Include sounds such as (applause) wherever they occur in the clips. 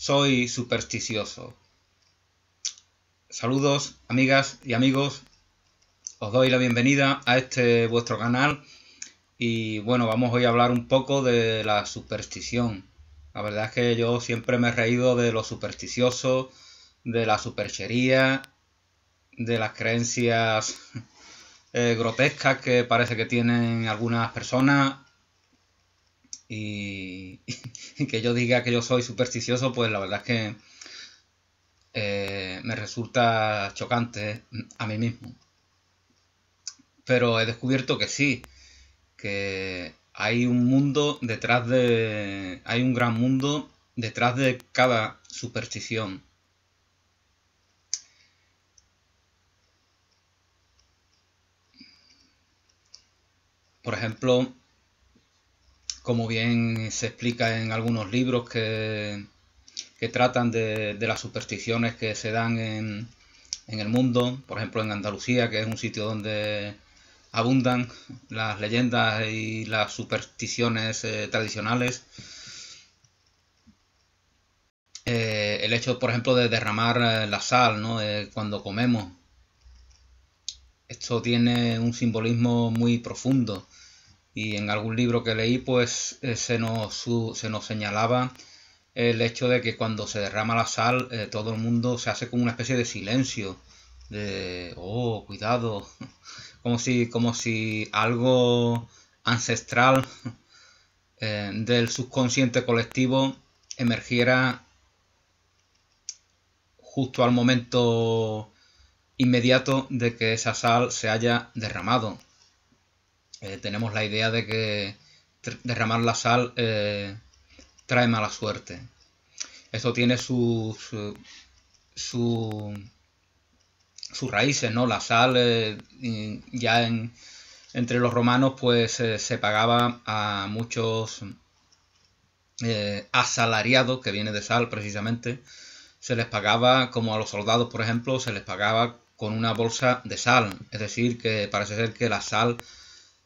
soy supersticioso. Saludos, amigas y amigos. Os doy la bienvenida a este vuestro canal. Y bueno, vamos hoy a hablar un poco de la superstición. La verdad es que yo siempre me he reído de lo supersticioso, de la superchería, de las creencias (laughs) eh, grotescas que parece que tienen algunas personas y, (laughs) que yo diga que yo soy supersticioso, pues la verdad es que eh, me resulta chocante a mí mismo. Pero he descubierto que sí, que hay un mundo detrás de... hay un gran mundo detrás de cada superstición. Por ejemplo, como bien se explica en algunos libros que, que tratan de, las supersticiones que se dan en, en, el mundo, por ejemplo en Andalucía, que es un sitio donde abundan las leyendas y las supersticiones eh, tradicionales. Eh, el hecho, por ejemplo, de derramar eh, la sal cuando comemos. Esto tiene un simbolismo muy profundo y en algún libro que leí pues eh, se, nos, se nos señalaba el hecho de que cuando se derrama la sal eh, todo el mundo se hace con una especie de silencio, de, oh, cuidado, (laughs) como si, como si algo ancestral (laughs) eh, del subconsciente colectivo emergiera justo al momento inmediato de que esa sal se haya derramado. Eh, tenemos la idea de que derramar la sal eh, trae mala suerte. Esto tiene sus su, raíces, ¿no? La sal eh, ya en, entre los romanos pues se pagaba a muchos asalariados, que viene de sal precisamente, se les pagaba, como a los soldados por ejemplo, se les pagaba con una bolsa de sal. Es decir, que parece ser que la sal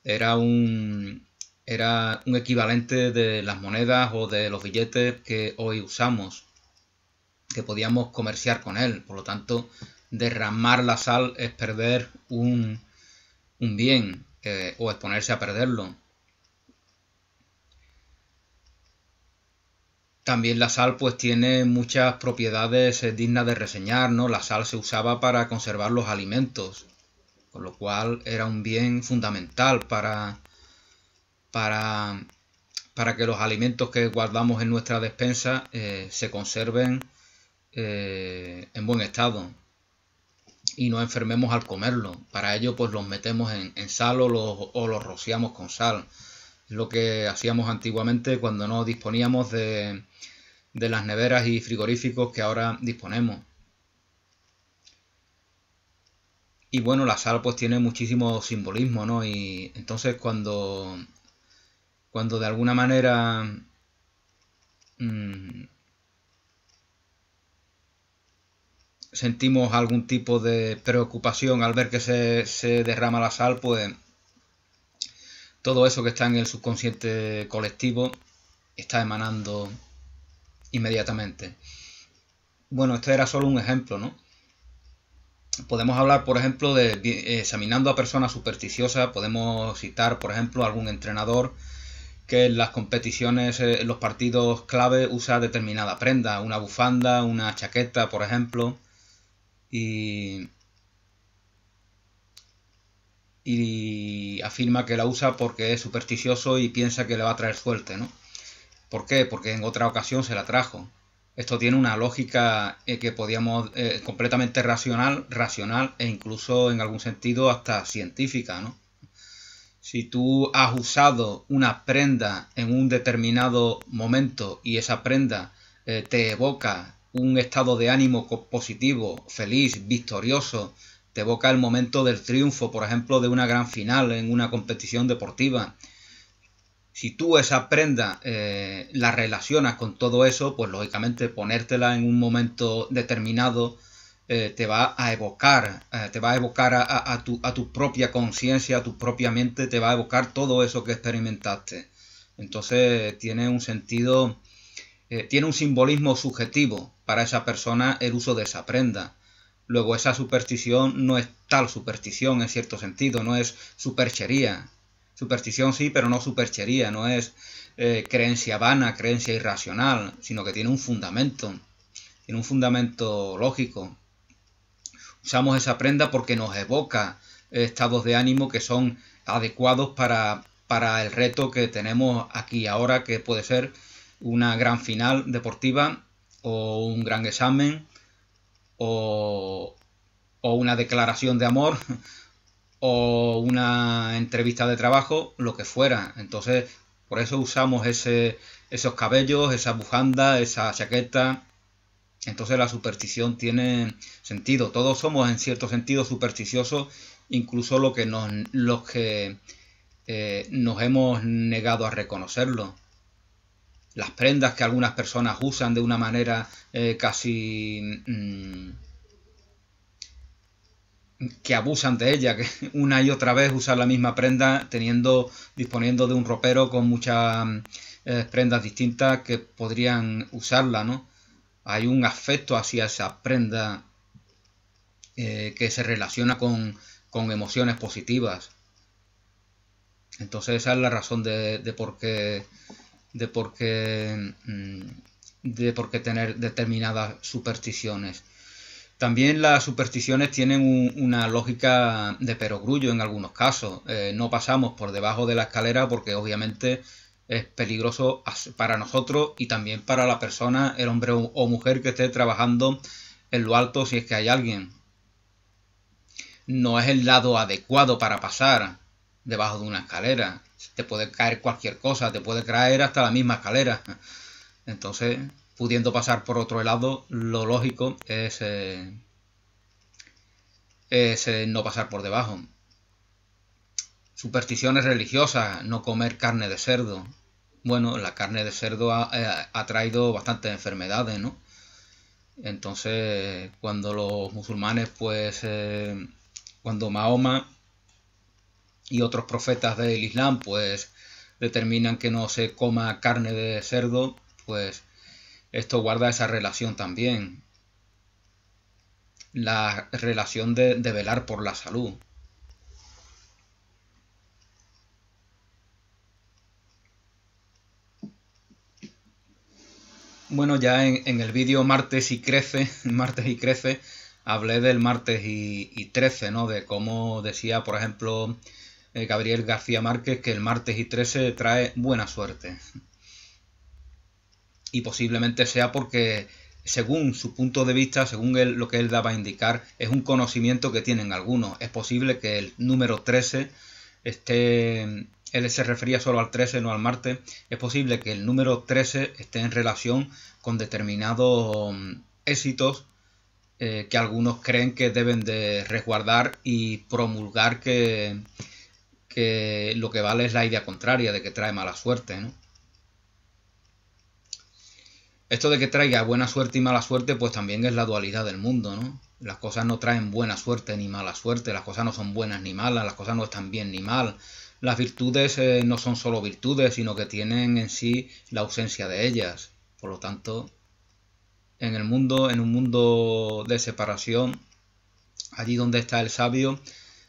era un, era un equivalente de las monedas o de los billetes que hoy usamos, que podíamos comerciar con él. Por lo tanto, derramar la sal es perder un, bien eh, o exponerse a perderlo. También la sal pues tiene muchas propiedades dignas de reseñar, ¿no? La sal se usaba para conservar los alimentos, con lo cual era un bien fundamental para, para, que los alimentos que guardamos en nuestra despensa eh, se conserven eh, en buen estado y no enfermemos al comerlo. Para ello, pues los metemos en, sal o los, rociamos con sal. Es lo que hacíamos antiguamente cuando no disponíamos de las neveras y frigoríficos que ahora disponemos. Y bueno, la sal pues tiene muchísimo simbolismo, ¿no? Y entonces cuando, cuando de alguna manera... Mm, sentimos algún tipo de preocupación al ver que se, se derrama la sal, pues todo eso que está en el subconsciente colectivo está emanando inmediatamente. Bueno, este era solo un ejemplo, ¿no? podemos hablar, por ejemplo, de eh, examinando a personas supersticiosas, podemos citar, por ejemplo, algún entrenador que en las competiciones, eh, en los partidos clave, usa determinada prenda, una bufanda, una chaqueta, por ejemplo. Y, y afirma que la usa porque es supersticioso y piensa que le va a traer suerte, ¿no? ¿Por qué? Porque en otra ocasión se la trajo. Esto tiene una lógica eh, que podíamos eh, completamente racional, racional e incluso en algún sentido hasta científica, ¿no? Si tú has usado una prenda en un determinado momento y esa prenda eh, te evoca un estado de ánimo positivo, feliz, victorioso, te evoca el momento del triunfo, por ejemplo, de una gran final en una competición deportiva, si tú esa prenda eh, la relacionas con todo eso, pues lógicamente ponértela en un momento determinado eh, te va a evocar, eh, te va a evocar a, tu, a tu, propia conciencia, a tu propia mente, te va a evocar todo eso que experimentaste. Entonces tiene un sentido, tiene un simbolismo subjetivo para esa persona el uso de esa prenda. Luego esa superstición no es tal superstición en cierto sentido, no es superchería, Superstición sí, pero no superchería, no es eh, creencia vana, creencia irracional, sino que tiene un fundamento, tiene un fundamento lógico. Usamos esa prenda porque nos evoca estados de ánimo que son adecuados para, para el reto que tenemos aquí ahora, que puede ser una gran final deportiva o un gran examen o, o una declaración de amor o una entrevista de trabajo, lo que fuera. Entonces, por eso usamos ese, esos cabellos, esa bufanda, esa chaqueta. Entonces la superstición tiene sentido. Todos somos en cierto sentido supersticiosos, incluso lo que nos, los que eh, nos hemos negado a reconocerlo. Las prendas que algunas personas usan de una manera eh, casi mm, que abusan de ella, que una y otra vez usan la misma prenda, teniendo, disponiendo de un ropero con muchas mm, eh, prendas distintas que podrían usarla, ¿no? Hay un afecto hacia esa prenda eh, que se relaciona con, emociones positivas. Entonces esa es la razón de, por qué de por qué de por qué mm, tener determinadas supersticiones. También las supersticiones tienen una lógica de perogrullo en algunos casos. Eh, no pasamos por debajo de la escalera porque obviamente es peligroso para nosotros y también para la persona, el hombre o mujer que esté trabajando en lo alto si es que hay alguien. No es el lado adecuado para pasar debajo de una escalera. Te puede caer cualquier cosa, te puede caer hasta la misma escalera. Entonces, pudiendo pasar por otro lado, lo lógico es, eh, es eh, no pasar por debajo. Supersticiones religiosas, no comer carne de cerdo. Bueno, la carne de cerdo ha, eh, ha traído bastantes enfermedades, ¿no? Entonces, cuando los musulmanes, pues, cuando Mahoma y otros profetas del Islam, pues, determinan que no se coma carne de cerdo, pues, esto guarda esa relación también. La relación de, velar por la salud. Bueno, ya en, el vídeo martes y crece, (laughs) martes y crece, hablé del martes y, trece, 13, ¿no? De cómo decía, por ejemplo, eh, Gabriel García Márquez que el martes y 13 trae buena suerte y posiblemente sea porque según su punto de vista, según lo que él daba a indicar, es un conocimiento que tienen algunos. Es posible que el número 13 esté, él se refería solo al 13, no al Marte, es posible que el número 13 esté en relación con determinados mm, éxitos eh, que algunos creen que deben de resguardar y promulgar que, que lo que vale es la idea contraria de que trae mala suerte, ¿no? Esto de que traiga buena suerte y mala suerte, pues también es la dualidad del mundo, ¿no? Las cosas no traen buena suerte ni mala suerte, las cosas no son buenas ni malas, las cosas no están bien ni mal. Las virtudes eh, no son solo virtudes, sino que tienen en sí la ausencia de ellas. Por lo tanto, en el mundo, en un mundo de separación, allí donde está el sabio,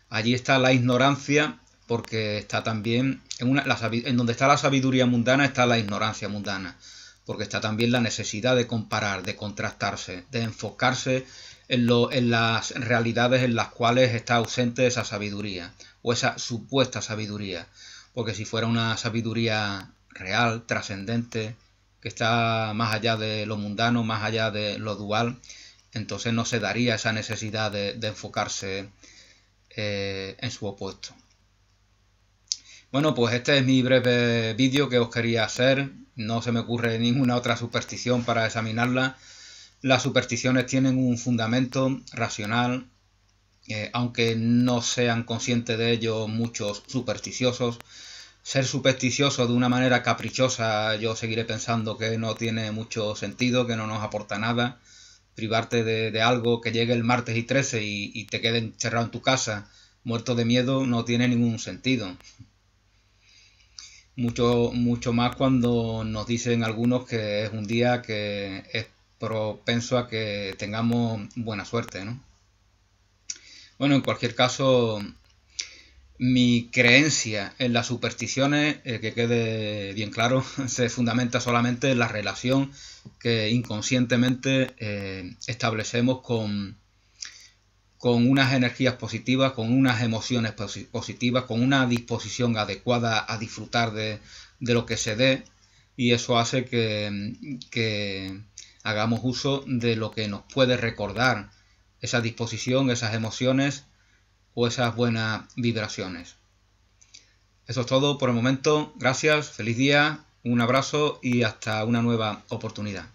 allí está la ignorancia, porque está también en, en donde está la sabiduría mundana está la ignorancia mundana porque está también la necesidad de comparar, de contrastarse, de enfocarse en, las realidades en las cuales está ausente esa sabiduría o esa supuesta sabiduría, porque si fuera una sabiduría real, trascendente, que está más allá de lo mundano, más allá de lo dual, entonces no se daría esa necesidad de, enfocarse eh, en su opuesto. Bueno, pues este es mi breve vídeo que os quería hacer. No se me ocurre ninguna otra superstición para examinarla. Las supersticiones tienen un fundamento racional, eh, aunque no sean conscientes de ello muchos supersticiosos. Ser supersticioso de una manera caprichosa yo seguiré pensando que no tiene mucho sentido, que no nos aporta nada. Privarte de, algo que llegue el martes y 13 y, y te quede encerrado en tu casa muerto de miedo no tiene ningún sentido. Mucho, mucho más cuando nos dicen algunos que es un día que es propenso a que tengamos buena suerte, ¿no? Bueno, en cualquier caso, mi creencia en las supersticiones, eh, que quede bien claro, (laughs) se fundamenta solamente en la relación que inconscientemente eh, establecemos con con unas energías positivas, con unas emociones positivas, con una disposición adecuada a disfrutar de, lo que se dé y eso hace que, que, hagamos uso de lo que nos puede recordar esa disposición, esas emociones o esas buenas vibraciones. Eso es todo por el momento. Gracias, feliz día, un abrazo y hasta una nueva oportunidad.